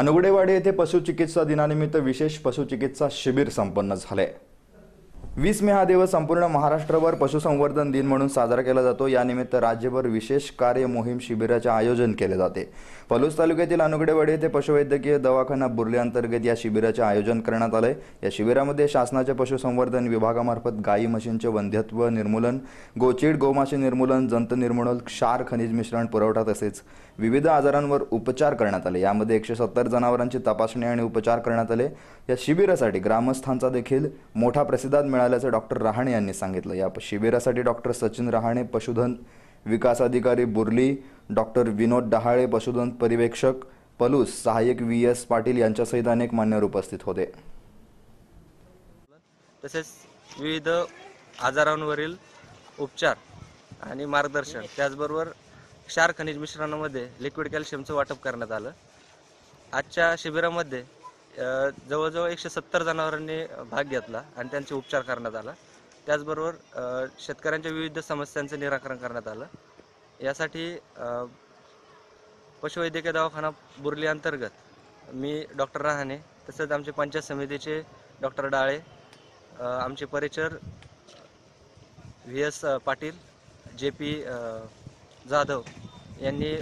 अनुगडेवाडी येथे पशुचिकित्सा दिनानिमित्त विशेष पशुचिकित्सा शिबिर संपन्न झाले वीस मे हा दिवस संपूर्ण महाराष्ट्रभर पशुसंवर्धन दिन म्हणून साजरा केला जातो यानिमित्त राज्यभर विशेष कार्य मोहीम शिबिराचे आयोजन केले जाते पलूस तालुक्यातील अनुगडेवाडी येथे पशुवैद्यकीय दवाखाना बुर्ले अंतर्गत या शिबिराचे आयोजन करण्यात आले या शिबिरामध्ये शासनाच्या पशुसंवर्धन विभागामार्फत गायी मशीनचे वंध्यत्व निर्मूलन गोचीड गोमाशी निर्मूलन जंत निर्मूलन क्षार खनिज मिश्रण पुरवठा तसेच विविध आजारांवर उपचार करण्यात आले यामध्ये एकशे सत्तर जनावरांची तपासणी आणि उपचार करण्यात आले या शिबिरासाठी ग्रामस्थांचा देखील मोठा प्रसिद्ध मिळाला मिळाल्याचं डॉक्टर रहाणे यांनी सांगितलं या शिबिरासाठी डॉक्टर सचिन रहाणे पशुधन विकास अधिकारी बुरली डॉक्टर विनोद डहाळे पशुधन पर्यवेक्षक पलूस सहाय्यक व्ही एस पाटील यांच्यासहित अनेक मान्यवर उपस्थित होते तसेच विविध आजारांवरील उपचार आणि मार्गदर्शन त्याचबरोबर क्षार खनिज मिश्रणामध्ये लिक्विड कॅल्शियमचं वाटप करण्यात आलं आजच्या शिबिरामध्ये जवळजवळ एकशे सत्तर जनावरांनी भाग घेतला आणि त्यांचे उपचार करण्यात आला त्याचबरोबर शेतकऱ्यांच्या विविध समस्यांचं निराकरण करण्यात आलं यासाठी पशुवैद्यकीय दवाखाना बुरली अंतर्गत मी डॉक्टर रहाणे तसंच आमचे पंचायत समितीचे डॉक्टर डाळे आमचे परिचर V S Patil J P Jadhav यांनी